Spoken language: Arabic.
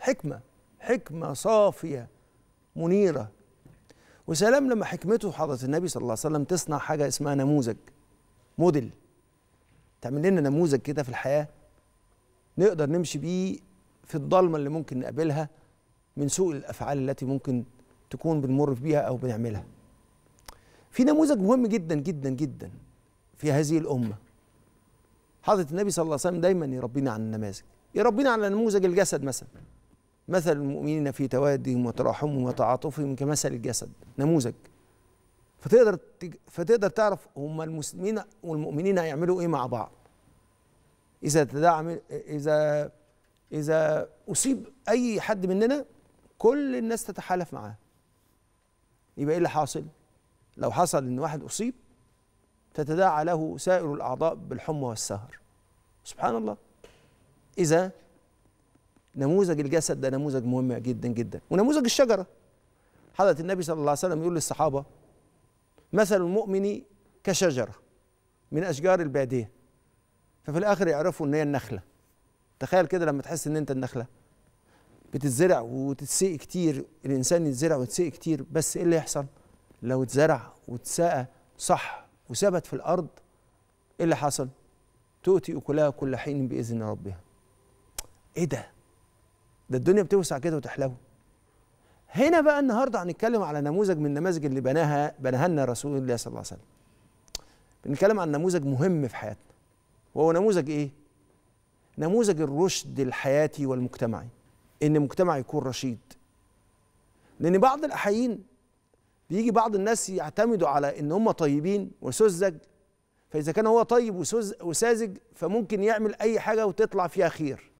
حكمة حكمة صافية منيرة وسلام لما حكمته حضرة النبي صلى الله عليه وسلم تصنع حاجة اسمها نموذج موديل تعمل لنا نموذج كده في الحياة نقدر نمشي بيه في الضلمة اللي ممكن نقابلها من سوء الأفعال التي ممكن تكون بنمر بيها أو بنعملها في نموذج مهم جدا جدا جدا في هذه الأمة حضرة النبي صلى الله عليه وسلم دايما يربينا على النماذج يربينا على نموذج الجسد مثلا مثل المؤمنين في توادهم وتراحمهم وتعاطفهم كمثل الجسد نموذج فتقدر فتقدر تعرف هم المسلمين والمؤمنين هيعملوا ايه مع بعض اذا تدعم اذا اذا اصيب اي حد مننا كل الناس تتحالف معاه يبقى ايه اللي حاصل لو حصل ان واحد اصيب تتداعى له سائر الاعضاء بالحمى والسهر سبحان الله اذا نموذج الجسد ده نموذج مهم جدا جدا ونموذج الشجره حضرة النبي صلى الله عليه وسلم يقول للصحابة مثل المؤمن كشجرة من أشجار البادية ففي الآخر يعرفوا إن هي النخلة تخيل كده لما تحس إن أنت النخلة بتتزرع وتتسقي كتير الإنسان يتزرع وتسقي كتير بس إيه اللي يحصل؟ لو اتزرع واتساء صح وثبت في الأرض إيه اللي حصل؟ تؤتي أكلها كل حين بإذن ربها إيه ده؟ ده الدنيا بتوسع كده وتحلو هنا بقى النهارده هنتكلم على نموذج من النماذج اللي بناها بناها لنا رسول الله صلى الله عليه وسلم بنتكلم عن نموذج مهم في حياتنا وهو نموذج ايه نموذج الرشد الحياتي والمجتمعي ان مجتمع يكون رشيد لان بعض الاحيين بيجي بعض الناس يعتمدوا على ان هم طيبين وسذج فاذا كان هو طيب وساذج فممكن يعمل اي حاجه وتطلع فيها خير